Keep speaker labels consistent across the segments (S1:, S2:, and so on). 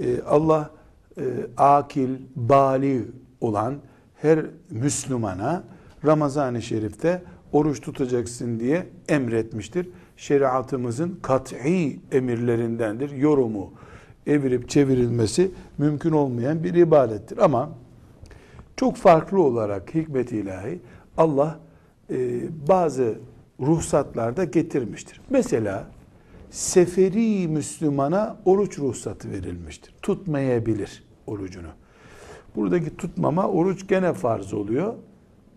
S1: Ee, Allah e, akil, bali olan her Müslümana Ramazan-ı Şerif'te oruç tutacaksın diye emretmiştir. Şeriatımızın kat'i emirlerindendir. Yorumu evirip çevirilmesi mümkün olmayan bir ibadettir. Ama çok farklı olarak hikmet-i ilahi Allah e, bazı ruhsatlarda getirmiştir. Mesela seferi Müslümana oruç ruhsatı verilmiştir. Tutmayabilir orucunu. Buradaki tutmama oruç gene farz oluyor.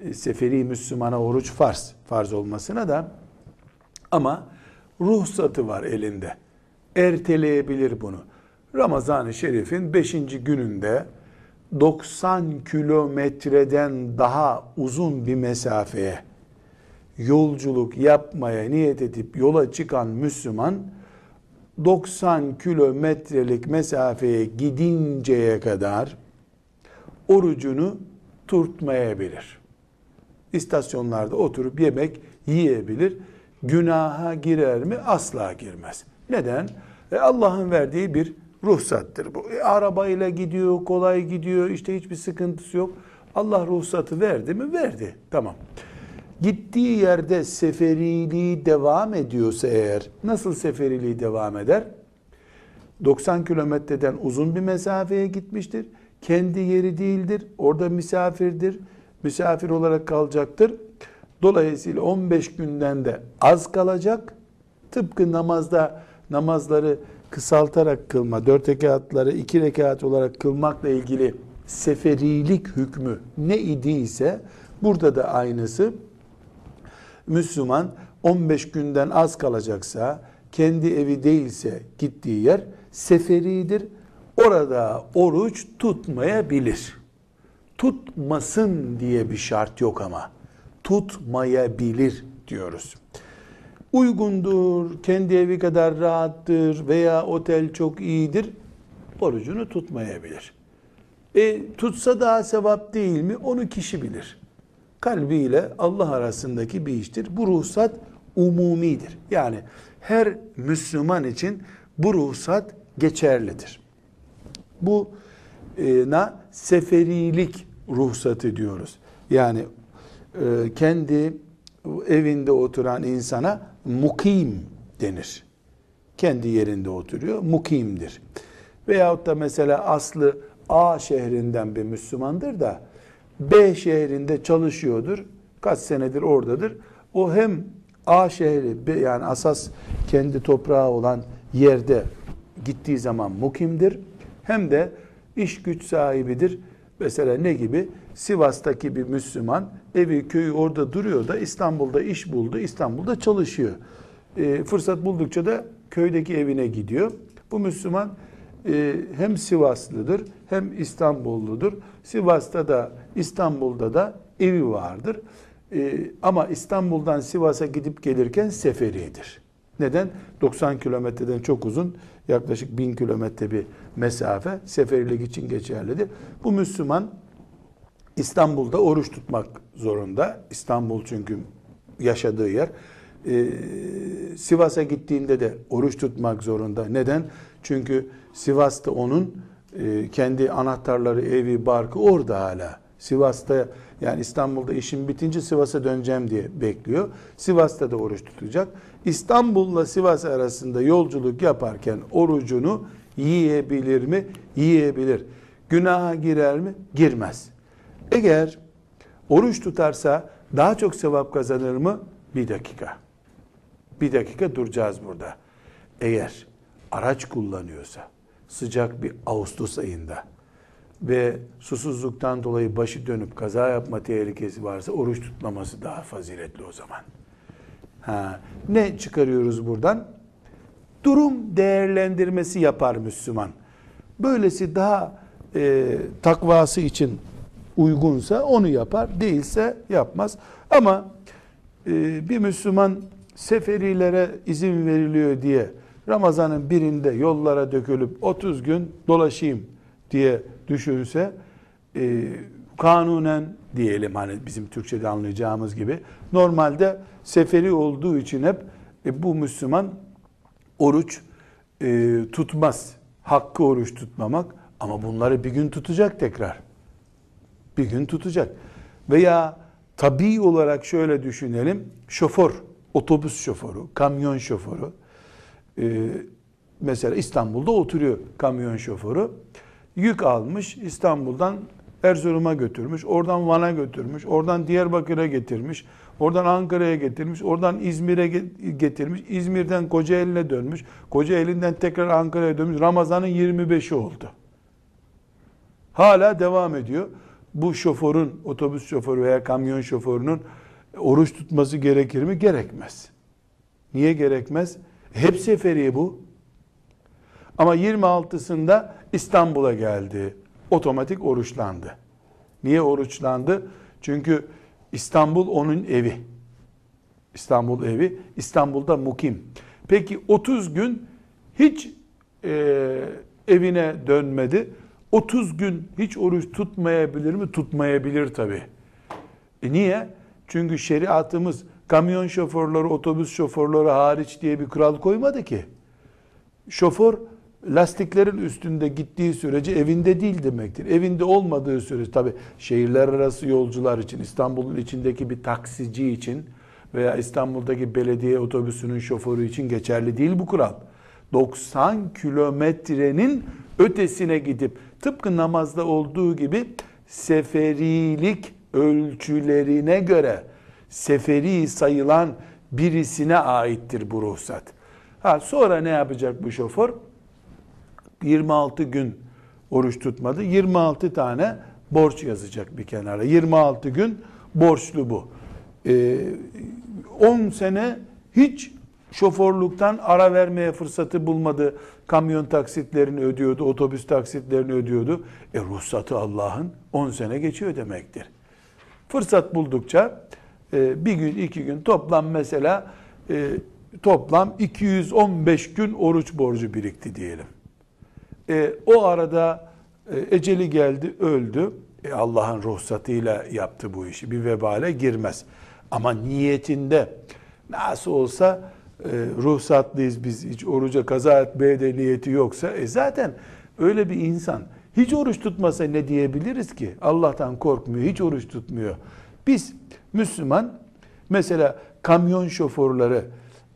S1: E, seferi Müslümana oruç farz. Farz olmasına da ama ruhsatı var elinde. Erteleyebilir bunu. Ramazan-ı Şerif'in 5. gününde 90 kilometreden daha uzun bir mesafeye yolculuk yapmaya niyet edip yola çıkan Müslüman 90 kilometrelik mesafeye gidinceye kadar orucunu tutmayabilir. İstasyonlarda oturup yemek yiyebilir. Günaha girer mi? Asla girmez. Neden? E Allah'ın verdiği bir ruhsattır bu. E, arabayla gidiyor, kolay gidiyor, işte hiçbir sıkıntısı yok. Allah ruhsatı verdi mi? Verdi. Tamam gittiği yerde seferiliği devam ediyorsa eğer nasıl seferiliği devam eder? 90 kilometreden uzun bir mesafeye gitmiştir. Kendi yeri değildir. Orada misafirdir. Misafir olarak kalacaktır. Dolayısıyla 15 günden de az kalacak. Tıpkı namazda namazları kısaltarak kılma, dört rekatları iki rekat olarak kılmakla ilgili seferilik hükmü ne idiyse burada da aynısı Müslüman 15 günden az kalacaksa kendi evi değilse gittiği yer seferidir. Orada oruç tutmayabilir. Tutmasın diye bir şart yok ama. Tutmayabilir diyoruz. Uygundur, kendi evi kadar rahattır veya otel çok iyidir. Orucunu tutmayabilir. E, tutsa daha sevap değil mi? Onu kişi bilir kalbiyle Allah arasındaki bir iştir. Bu ruhsat umumidir. Yani her Müslüman için bu ruhsat geçerlidir. Bu e, na seferilik ruhsatı diyoruz. Yani e, kendi evinde oturan insana mukim denir. Kendi yerinde oturuyor, mukimdir. Veyahut da mesela aslı A şehrinden bir Müslümandır da B şehrinde çalışıyordur. Kaç senedir oradadır. O hem A şehri yani asas kendi toprağı olan yerde gittiği zaman mukimdir. Hem de iş güç sahibidir. Mesela ne gibi? Sivas'taki bir Müslüman evi köyü orada duruyor da İstanbul'da iş buldu, İstanbul'da çalışıyor. E, fırsat buldukça da köydeki evine gidiyor. Bu Müslüman ee, hem Sivaslıdır hem İstanbulludur. Sivas'ta da İstanbul'da da evi vardır. Ee, ama İstanbul'dan Sivas'a gidip gelirken seferidir. Neden? 90 kilometreden çok uzun yaklaşık 1000 kilometre bir mesafe seferilik için geçerlidir. Bu Müslüman İstanbul'da oruç tutmak zorunda. İstanbul çünkü yaşadığı yer. Ee, Sivas'a gittiğinde de oruç tutmak zorunda. Neden? Çünkü Sivas'ta onun e, kendi anahtarları, evi, barkı orada hala. Sivas'ta yani İstanbul'da işim bitince Sivas'a döneceğim diye bekliyor. Sivas'ta da oruç tutacak. İstanbul'la Sivas arasında yolculuk yaparken orucunu yiyebilir mi? Yiyebilir. Günaha girer mi? Girmez. Eğer oruç tutarsa daha çok sevap kazanır mı? Bir dakika. Bir dakika duracağız burada. Eğer araç kullanıyorsa, sıcak bir Ağustos ayında ve susuzluktan dolayı başı dönüp kaza yapma tehlikesi varsa oruç tutmaması daha faziletli o zaman. Ha, ne çıkarıyoruz buradan? Durum değerlendirmesi yapar Müslüman. Böylesi daha e, takvası için uygunsa onu yapar, değilse yapmaz. Ama e, bir Müslüman seferilere izin veriliyor diye Ramazan'ın birinde yollara dökülüp 30 gün dolaşayım diye düşünse e, kanunen diyelim hani bizim Türkçe'de anlayacağımız gibi normalde seferi olduğu için hep e, bu Müslüman oruç e, tutmaz. Hakkı oruç tutmamak ama bunları bir gün tutacak tekrar. Bir gün tutacak. Veya tabi olarak şöyle düşünelim. Şoför, otobüs şoförü, kamyon şoförü ee, mesela İstanbul'da oturuyor kamyon şoförü. Yük almış İstanbul'dan Erzurum'a götürmüş, oradan Van'a götürmüş, oradan Diyarbakır'a getirmiş, oradan Ankara'ya getirmiş, oradan İzmir'e getirmiş, İzmir'den Kocaeli'ne dönmüş, Kocaeli'nden tekrar Ankara'ya dönmüş. Ramazan'ın 25'i oldu. Hala devam ediyor. Bu şoförün, otobüs şoförü veya kamyon şoförünün oruç tutması gerekir mi? Gerekmez. Niye gerekmez? Gerekmez. Hep seferi bu. Ama 26'sında İstanbul'a geldi. Otomatik oruçlandı. Niye oruçlandı? Çünkü İstanbul onun evi. İstanbul evi. İstanbul'da mukim. Peki 30 gün hiç e, evine dönmedi. 30 gün hiç oruç tutmayabilir mi? Tutmayabilir tabi. E niye? Çünkü şeriatımız kamyon şoförleri, otobüs şoförleri hariç diye bir kural koymadı ki. Şoför lastiklerin üstünde gittiği sürece evinde değil demektir. Evinde olmadığı sürece tabi şehirler arası yolcular için, İstanbul'un içindeki bir taksici için veya İstanbul'daki belediye otobüsünün şoförü için geçerli değil bu kural. 90 kilometrenin ötesine gidip tıpkı namazda olduğu gibi seferilik ölçülerine göre seferi sayılan birisine aittir bu ruhsat. Ha, sonra ne yapacak bu şoför? 26 gün oruç tutmadı. 26 tane borç yazacak bir kenara. 26 gün borçlu bu. Ee, 10 sene hiç şoförlükten ara vermeye fırsatı bulmadı. Kamyon taksitlerini ödüyordu, otobüs taksitlerini ödüyordu. E ruhsatı Allah'ın 10 sene geçiyor demektir. Fırsat buldukça ee, bir gün iki gün toplam mesela e, toplam 215 gün oruç borcu birikti diyelim. E, o arada e, eceli geldi öldü. Allah'ın ruhsatıyla yaptı bu işi. Bir vebale girmez. Ama niyetinde nasıl olsa e, ruhsatlıyız biz hiç oruca kaza etmeye de niyeti yoksa e, zaten öyle bir insan hiç oruç tutmasa ne diyebiliriz ki? Allah'tan korkmuyor, hiç oruç tutmuyor. Biz Müslüman mesela kamyon şoförleri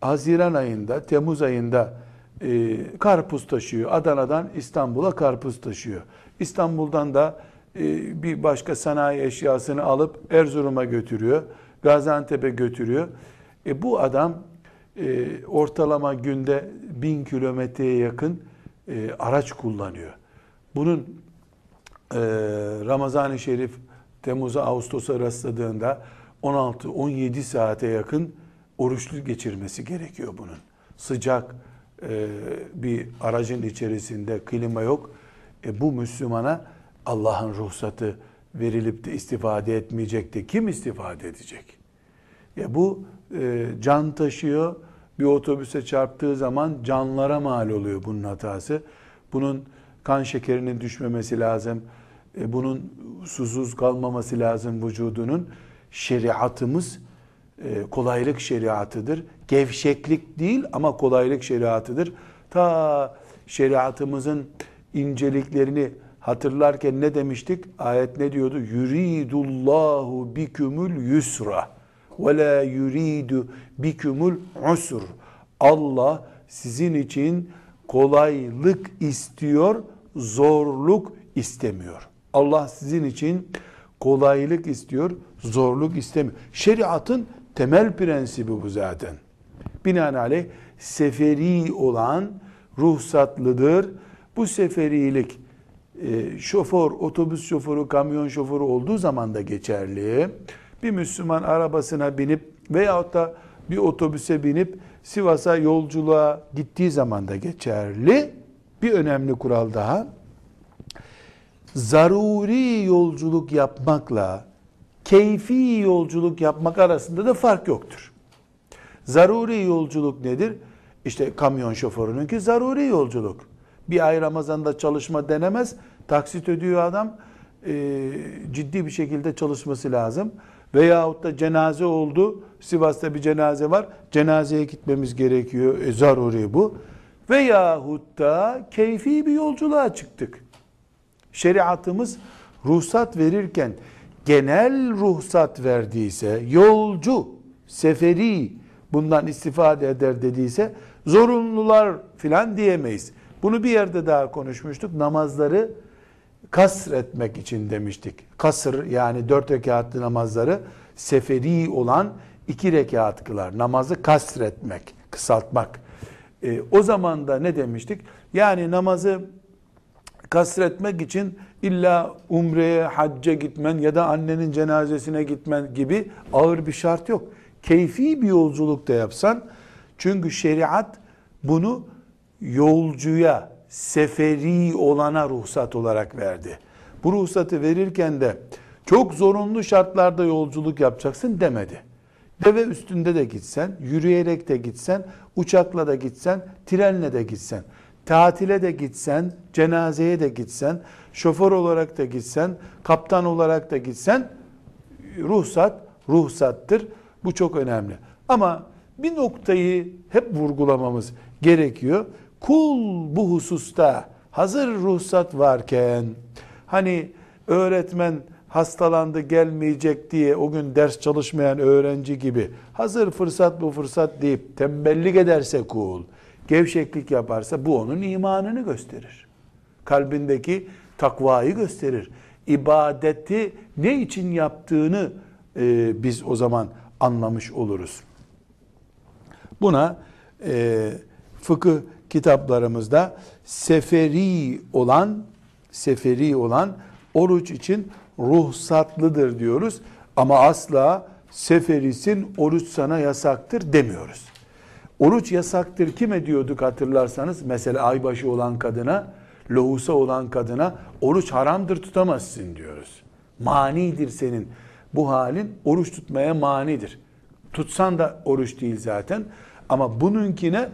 S1: Haziran ayında, Temmuz ayında e, karpuz taşıyor. Adana'dan İstanbul'a karpuz taşıyor. İstanbul'dan da e, bir başka sanayi eşyasını alıp Erzurum'a götürüyor. Gaziantep'e götürüyor. E, bu adam e, ortalama günde bin kilometreye yakın e, araç kullanıyor. Bunun e, Ramazan-ı Şerif Temmuz'a Ağustos'a rastladığında 16-17 saate yakın oruçlu geçirmesi gerekiyor bunun. Sıcak e, bir aracın içerisinde klima yok. E, bu Müslümana Allah'ın ruhsatı verilip de istifade etmeyecek de Kim istifade edecek? Ya bu e, can taşıyor. Bir otobüse çarptığı zaman canlara mal oluyor bunun hatası. Bunun kan şekerinin düşmemesi lazım. E, bunun susuz kalmaması lazım vücudunun şeriatımız e, kolaylık şeriatıdır. Gevşeklik değil ama kolaylık şeriatıdır. Ta şeriatımızın inceliklerini hatırlarken ne demiştik? Ayet ne diyordu? Yuridullahu bikümül yusra ve la yuridu bikümül usur. Allah sizin için kolaylık istiyor, zorluk istemiyor. Allah sizin için kolaylık istiyor, zorluk istemiyor. Şeriatın temel prensibi bu zaten. Binaenaleyh seferi olan ruhsatlıdır. Bu seferilik e, şoför, otobüs şoförü, kamyon şoförü olduğu zaman da geçerli. Bir Müslüman arabasına binip veyahut da bir otobüse binip Sivas'a yolculuğa gittiği zaman da geçerli. Bir önemli kural daha zaruri yolculuk yapmakla keyfi yolculuk yapmak arasında da fark yoktur. Zaruri yolculuk nedir? İşte kamyon şoförününki zaruri yolculuk. Bir ay Ramazan'da çalışma denemez. Taksit ödüyor adam. E, ciddi bir şekilde çalışması lazım. Veyahut da cenaze oldu. Sivas'ta bir cenaze var. Cenazeye gitmemiz gerekiyor. E, zaruri bu. Veyahut da keyfi bir yolculuğa çıktık. Şeriatımız ruhsat verirken genel ruhsat verdiyse, yolcu, seferi bundan istifade eder dediyse zorunlular filan diyemeyiz. Bunu bir yerde daha konuşmuştuk. Namazları kasr etmek için demiştik. Kasır yani dört rekatlı namazları seferi olan iki rekat kılar. Namazı etmek kısaltmak. E, o zaman da ne demiştik? Yani namazı kasretmek için illa umreye, hacca gitmen ya da annenin cenazesine gitmen gibi ağır bir şart yok. Keyfi bir yolculuk da yapsan çünkü şeriat bunu yolcuya, seferi olana ruhsat olarak verdi. Bu ruhsatı verirken de çok zorunlu şartlarda yolculuk yapacaksın demedi. Deve üstünde de gitsen, yürüyerek de gitsen, uçakla da gitsen, trenle de gitsen tatile de gitsen, cenazeye de gitsen, şoför olarak da gitsen, kaptan olarak da gitsen ruhsat ruhsattır. Bu çok önemli. Ama bir noktayı hep vurgulamamız gerekiyor. Kul bu hususta hazır ruhsat varken hani öğretmen hastalandı gelmeyecek diye o gün ders çalışmayan öğrenci gibi hazır fırsat bu fırsat deyip tembellik ederse kul gevşeklik yaparsa bu onun imanını gösterir. Kalbindeki takvayı gösterir. İbadeti ne için yaptığını e, biz o zaman anlamış oluruz. Buna e, fıkıh kitaplarımızda seferi olan seferi olan oruç için ruhsatlıdır diyoruz ama asla seferisin oruç sana yasaktır demiyoruz. Oruç yasaktır kime diyorduk hatırlarsanız mesela aybaşı olan kadına, lohusa olan kadına oruç haramdır tutamazsın diyoruz. Manidir senin bu halin oruç tutmaya manidir. Tutsan da oruç değil zaten ama bununkine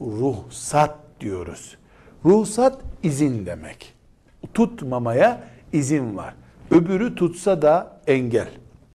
S1: ruhsat diyoruz. Ruhsat izin demek. Tutmamaya izin var. Öbürü tutsa da engel.